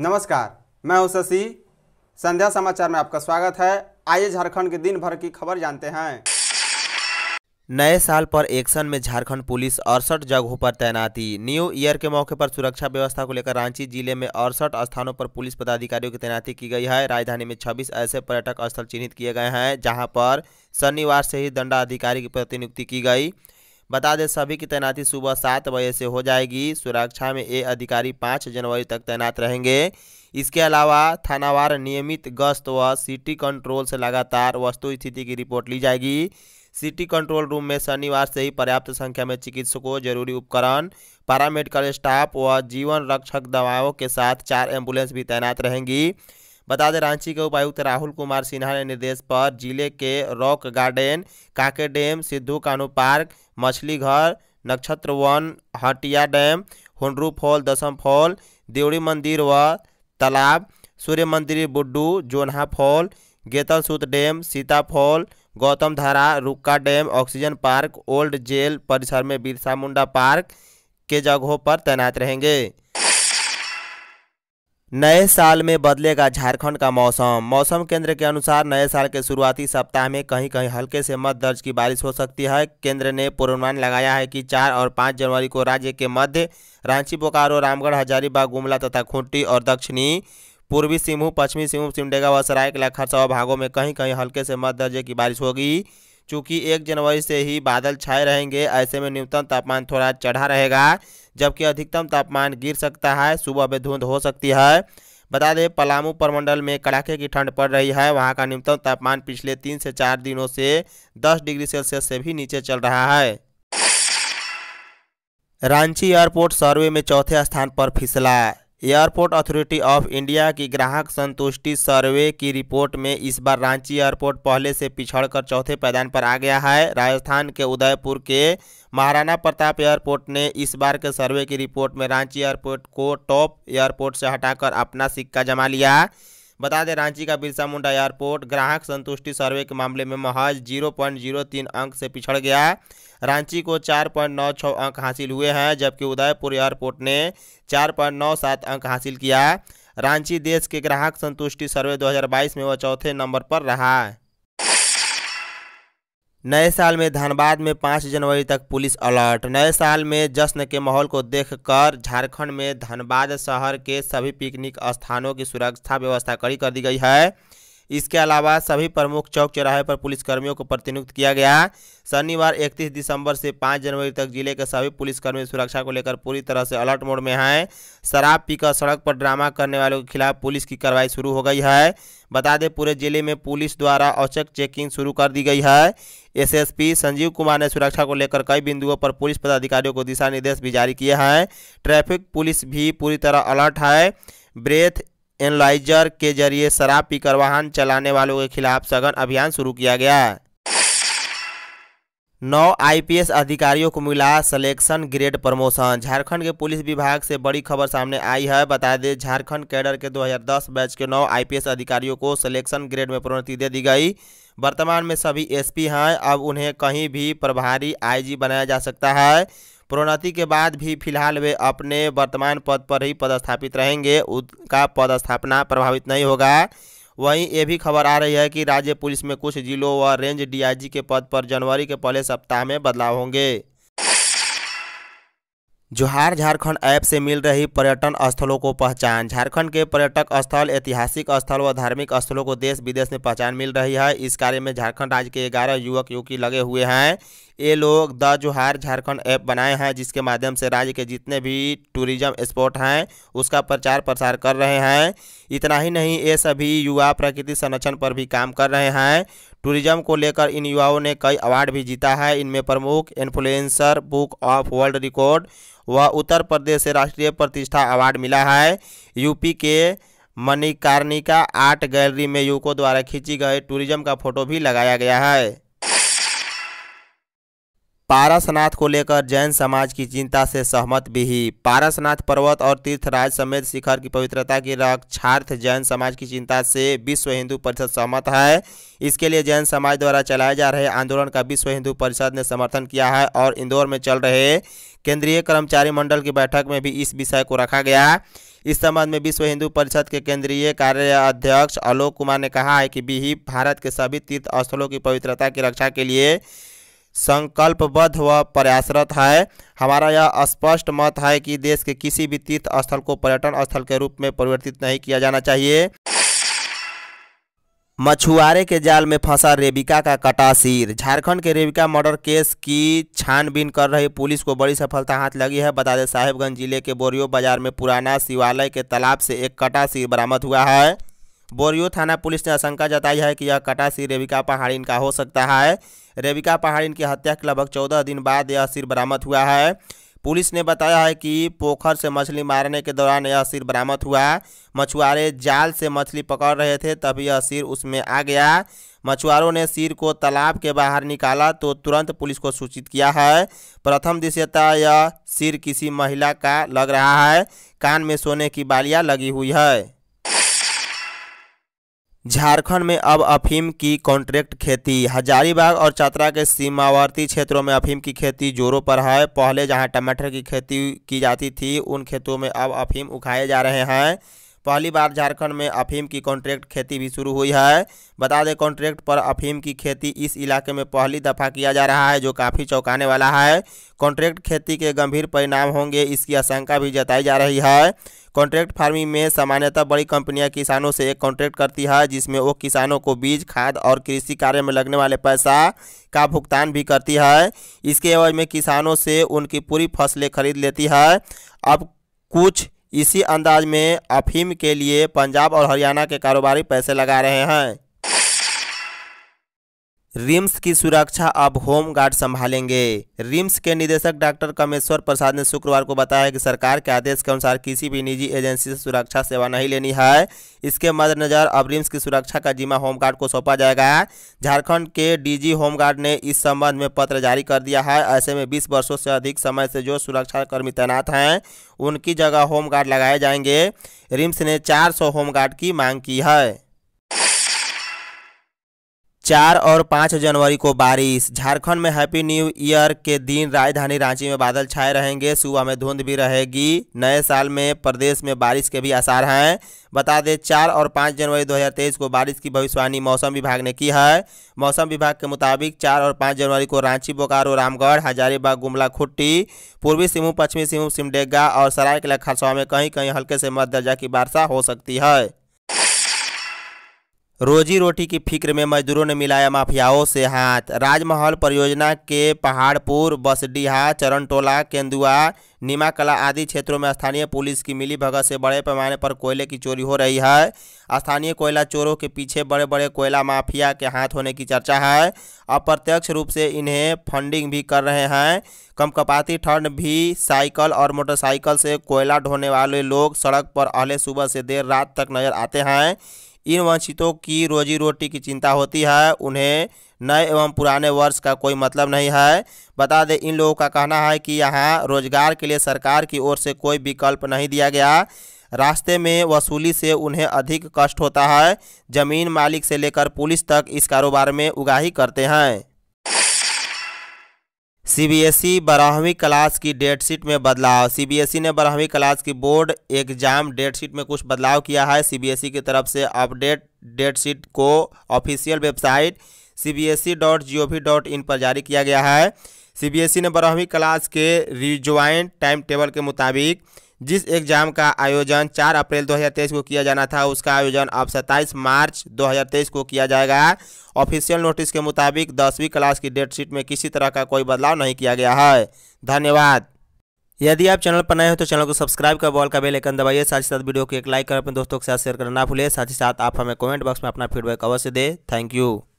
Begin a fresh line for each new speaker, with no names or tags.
नमस्कार मैं हूं शशि संध्या समाचार में आपका स्वागत है आइए झारखंड के दिन भर की खबर जानते हैं नए साल पर एक्शन में झारखंड पुलिस अड़सठ जगहों पर तैनाती न्यू ईयर के मौके पर सुरक्षा व्यवस्था को लेकर रांची जिले में अड़सठ स्थानों पर पुलिस पदाधिकारियों की तैनाती की गई है राजधानी में 26 ऐसे पर्यटक स्थल चिन्हित किए गए हैं जहां पर शनिवार से ही दंडाधिकारी की प्रतिनियुक्ति की गई बता दें सभी की तैनाती सुबह सात बजे से हो जाएगी सुरक्षा में ये अधिकारी पाँच जनवरी तक तैनात रहेंगे इसके अलावा थानावार नियमित गश्त व सिटी कंट्रोल से लगातार वस्तु स्थिति की रिपोर्ट ली जाएगी सिटी कंट्रोल रूम में शनिवार से ही पर्याप्त संख्या में चिकित्सकों जरूरी उपकरण पैरामेडिकल स्टाफ व जीवन रक्षक दवाओं के साथ चार एम्बुलेंस भी तैनात रहेंगी बता दें रांची के उपायुक्त राहुल कुमार सिन्हा ने निर्देश पर जिले के रॉक गार्डन काके डैम सिद्धू कानू पार्क मछली घर Nakshatra Van Hatia dam Hundru fall Dassam fall Deori मंदिर व तालाब सूर्य मंदिर बुड्डू Jonha fall Getalsud dam Sita fall Gautam Dhara Rukka dam oxygen park old jail परिसर में बिरसा मुंडा पार्क के जगहों पर तैनात रहेंगे नए साल में बदलेगा झारखंड का मौसम मौसम केंद्र के अनुसार नए साल के शुरुआती सप्ताह में कहीं कहीं हल्के से मध्य दर्ज की बारिश हो सकती है केंद्र ने पूर्वानुमान लगाया है कि 4 और 5 जनवरी को राज्य के मध्य रांची बोकारो रामगढ़ हजारीबाग गुमला तथा खूंटी और दक्षिणी पूर्वी सिंहभूम पश्चिमी सिंहभूम सिमडेगा व सरायकला खरसावा भागों में कहीं कहीं हल्के से मध्य दर्जे की बारिश होगी चूँकि एक जनवरी से ही बादल छाए रहेंगे ऐसे में न्यूनतम तापमान थोड़ा चढ़ा रहेगा जबकि अधिकतम तापमान गिर सकता है सुबह में धुंध हो सकती है बता दें पलामू परमंडल में कड़ाके की ठंड पड़ रही है वहां का न्यूनतम तापमान पिछले तीन से चार दिनों से दस डिग्री सेल्सियस से भी नीचे चल रहा है रांची एयरपोर्ट सर्वे में चौथे स्थान पर फिसला एयरपोर्ट अथॉरिटी ऑफ इंडिया की ग्राहक संतुष्टि सर्वे की रिपोर्ट में इस बार रांची एयरपोर्ट पहले से पिछड़कर चौथे पैदान पर आ गया है राजस्थान के उदयपुर के महाराणा प्रताप एयरपोर्ट ने इस बार के सर्वे की रिपोर्ट में रांची एयरपोर्ट को टॉप एयरपोर्ट से हटाकर अपना सिक्का जमा लिया बता दें रांची का बिरसा मुंडा एयरपोर्ट ग्राहक संतुष्टि सर्वे के मामले में महज जीरो पॉइंट जीरो तीन अंक से पिछड़ गया रांची को चार पॉइंट नौ छः अंक हासिल हुए हैं जबकि उदयपुर एयरपोर्ट ने चार पॉइंट नौ सात अंक हासिल किया रांची देश के ग्राहक संतुष्टि सर्वे 2022 में वह चौथे नंबर पर रहा नए साल में धनबाद में पाँच जनवरी तक पुलिस अलर्ट नए साल में जश्न के माहौल को देखकर झारखंड में धनबाद शहर के सभी पिकनिक स्थानों की सुरक्षा व्यवस्था कड़ी कर दी गई है इसके अलावा सभी प्रमुख चौक चौराहे पर पुलिसकर्मियों को प्रतिनियुक्त किया गया शनिवार 31 दिसंबर से 5 जनवरी तक जिले के सभी पुलिसकर्मी सुरक्षा को लेकर पूरी तरह से अलर्ट मोड में हैं शराब पीकर सड़क पर ड्रामा करने वालों के खिलाफ पुलिस की कार्रवाई शुरू हो गई है बता दें पूरे जिले में पुलिस द्वारा औचक चेकिंग शुरू कर दी गई है एसएसपी संजीव कुमार ने सुरक्षा को लेकर कई बिंदुओं पर पुलिस पदाधिकारियों को दिशा निर्देश भी जारी किए हैं ट्रैफिक पुलिस भी पूरी तरह अलर्ट है ब्रेथ एनलाइजर के जरिए शराब पीकर वाहन चलाने वालों के खिलाफ सघन अभियान शुरू किया गया नौ आईपीएस अधिकारियों को मिला सिलेक्शन ग्रेड प्रमोशन झारखंड के पुलिस विभाग से बड़ी खबर सामने आई है बता दें झारखंड कैडर के 2010 बैच के नौ आईपीएस अधिकारियों को सिलेक्शन ग्रेड में प्रोन्नति दे दी गई वर्तमान में सभी एसपी हैं अब उन्हें कहीं भी प्रभारी आईजी बनाया जा सकता है प्रोन्नति के बाद भी फिलहाल वे अपने वर्तमान पद पर ही पदस्थापित रहेंगे उनका पदस्थापना प्रभावित नहीं होगा वहीं ये भी खबर आ रही है कि राज्य पुलिस में कुछ जिलों व रेंज डीआईजी के पद पर जनवरी के पहले सप्ताह में बदलाव होंगे जोहार झारखंड ऐप से मिल रही पर्यटन स्थलों को पहचान झारखंड के पर्यटक स्थल ऐतिहासिक स्थल व धार्मिक स्थलों को देश विदेश में पहचान मिल रही है इस कार्य में झारखंड राज्य के ग्यारह युवक युवती लगे हुए हैं ये लोग द जोहार झारखंड ऐप बनाए हैं जिसके माध्यम से राज्य के जितने भी टूरिज्म स्पॉट हैं उसका प्रचार प्रसार कर रहे हैं इतना ही नहीं ये सभी युवा प्रकृति संरक्षण पर भी काम कर रहे हैं टूरिज्म को लेकर इन युवाओं ने कई अवार्ड भी जीता है इनमें प्रमुख influencer book of world record वह उत्तर प्रदेश से राष्ट्रीय प्रतिष्ठा अवार्ड मिला है यूपी के मणिकार्णिका आर्ट गैलरी में युवकों द्वारा खींची गई टूरिज्म का फोटो भी लगाया गया है पारसनाथ को लेकर जैन समाज की चिंता से सहमत भी ही पारसनाथ पर्वत और तीर्थराज समेत शिखर की पवित्रता की रक्षार्थ जैन समाज की चिंता से विश्व हिंदू परिषद सहमत है इसके लिए जैन समाज द्वारा चलाए जा रहे आंदोलन का विश्व हिंदू परिषद ने समर्थन किया है और इंदौर में चल रहे केंद्रीय कर्मचारी मंडल की बैठक में भी इस विषय को रखा गया इस संबंध में विश्व हिंदू परिषद के केंद्रीय कार्य अध्यक्ष आलोक कुमार ने कहा है कि बिही भारत के सभी तीर्थ स्थलों की पवित्रता की रक्षा के लिए संकल्पबद्ध व प्रयासरत है हमारा यह स्पष्ट मत है कि देश के किसी भी तीर्थ स्थल को पर्यटन स्थल के रूप में परिवर्तित नहीं किया जाना चाहिए मछुआरे के जाल में फंसा रेबिका का कटा सिर झारखंड के रेबिका मर्डर केस की छानबीन कर रही पुलिस को बड़ी सफलता हाथ लगी है बता दें साहेबगंज जिले के बोरियो बाजार में पुराना शिवालय के तालाब से एक कटा सिर बरामद हुआ है बोरियो थाना पुलिस ने आशंका जताई है कि यह कटा सिर रेबिका पहाड़ीन का हो सकता है रेबिका पहाड़ीन की हत्या के लगभग चौदह दिन बाद यह सिर बरामद हुआ है पुलिस ने बताया है कि पोखर से मछली मारने के दौरान यह सिर बरामद हुआ मछुआरे जाल से मछली पकड़ रहे थे तभी यह सिर उसमें आ गया मछुआरों ने सिर को तालाब के बाहर निकाला तो तुरंत पुलिस को सूचित किया है प्रथम दृश्यता यह सिर किसी महिला का लग रहा है कान में सोने की बालियां लगी हुई है झारखंड में अब अफीम की कॉन्ट्रैक्ट खेती हजारीबाग और चतरा के सीमावर्ती क्षेत्रों में अफीम की खेती जोरों पर है पहले जहां टमाटर की खेती की जाती थी उन खेतों में अब अफीम उगाए जा रहे हैं पहली बार झारखंड में अफीम की कॉन्ट्रैक्ट खेती भी शुरू हुई है बता दें कॉन्ट्रैक्ट पर अफीम की खेती इस इलाके में पहली दफ़ा किया जा रहा है जो काफ़ी चौंकाने वाला है कॉन्ट्रैक्ट खेती के गंभीर परिणाम होंगे इसकी आशंका भी जताई जा रही है कॉन्ट्रैक्ट फार्मिंग में सामान्यतः बड़ी कंपनियां किसानों से एक कॉन्ट्रैक्ट करती है जिसमें वो किसानों को बीज खाद और कृषि कार्य में लगने वाले पैसा का भुगतान भी करती है इसके एवज में किसानों से उनकी पूरी फसलें खरीद लेती है अब कुछ इसी अंदाज में अफीम के लिए पंजाब और हरियाणा के कारोबारी पैसे लगा रहे हैं रिम्स की सुरक्षा अब होम गार्ड संभालेंगे रिम्स के निदेशक डॉक्टर कमेश्वर प्रसाद ने शुक्रवार को बताया कि सरकार के आदेश के अनुसार किसी भी निजी एजेंसी से सुरक्षा सेवा नहीं लेनी है इसके मद्देनजर अब रिम्स की सुरक्षा का जिम्मा होमगार्ड को सौंपा जाएगा झारखंड के डीजी होमगार्ड ने इस संबंध में पत्र जारी कर दिया है ऐसे में बीस वर्षों से अधिक समय से जो सुरक्षाकर्मी तैनात हैं उनकी जगह होमगार्ड लगाए जाएंगे रिम्स ने चार सौ होमगार्ड की मांग की है चार और पाँच जनवरी को बारिश झारखंड में हैप्पी न्यू ईयर के दिन राजधानी रांची में बादल छाए रहेंगे सुबह में धुंध भी रहेगी नए साल में प्रदेश में बारिश के भी आसार हैं बता दें चार और पाँच जनवरी 2023 को बारिश की भविष्यवाणी मौसम विभाग ने की है मौसम विभाग के मुताबिक चार और पाँच जनवरी को रांची बोकारो रामगढ़ हजारीबाग गुमला खुट्टी पूर्वी सिंहू पश्चिमी सिंहू सिमडेगा और सरायकला खरसवा में कहीं कहीं हल्के से मध्य दर्जा की वर्षा हो सकती है रोजी रोटी की फिक्र में मजदूरों ने मिलाया माफियाओं से हाथ राजमहल परियोजना के पहाड़पुर बसडीहा चरणटोला केंदुआ नीमाकला आदि क्षेत्रों में स्थानीय पुलिस की मिली भगत से बड़े पैमाने पर कोयले की चोरी हो रही है स्थानीय कोयला चोरों के पीछे बड़े बड़े कोयला माफिया के हाथ होने की चर्चा है अप्रत्यक्ष रूप से इन्हें फंडिंग भी कर रहे हैं कमकपाती ठंड भी साइकिल और मोटरसाइकिल से कोयला ढोने वाले लोग सड़क पर अहले सुबह से देर रात तक नजर आते हैं इन वंचितों की रोजी रोटी की चिंता होती है उन्हें नए एवं पुराने वर्ष का कोई मतलब नहीं है बता दें इन लोगों का कहना है कि यहाँ रोजगार के लिए सरकार की ओर से कोई विकल्प नहीं दिया गया रास्ते में वसूली से उन्हें अधिक कष्ट होता है ज़मीन मालिक से लेकर पुलिस तक इस कारोबार में उगाही करते हैं सीबीएसई बारहवीं क्लास की डेटशीट में बदलाव सीबीएसई ने बारहवीं क्लास की बोर्ड एग्जाम डेटशीट में कुछ बदलाव किया है सीबीएसई की तरफ से अपडेट डेटशीट को official website C dot G O V dot in पर जारी किया गया है सीबीएसई ने बारहवीं क्लास के रिज्वाइंट टाइम टेबल के मुताबिक जिस एग्जाम का आयोजन 4 अप्रैल 2023 को किया जाना था उसका आयोजन अब 27 मार्च 2023 को किया जाएगा ऑफिशियल नोटिस के मुताबिक दसवीं क्लास की डेट शीट में किसी तरह का कोई बदलाव नहीं किया गया है धन्यवाद यदि आप चैनल पर नए हो तो चैनल को सब्सक्राइब कर बॉल का बेल आइकन दबाइए साथ ही साथ वीडियो को एक लाइक कर अपने दोस्तों के साथ शेयर करना ना भूलिए साथ ही साथ आप हमें कमेंट बॉक्स में अपना फीडबैक अवश्य दें थैंक यू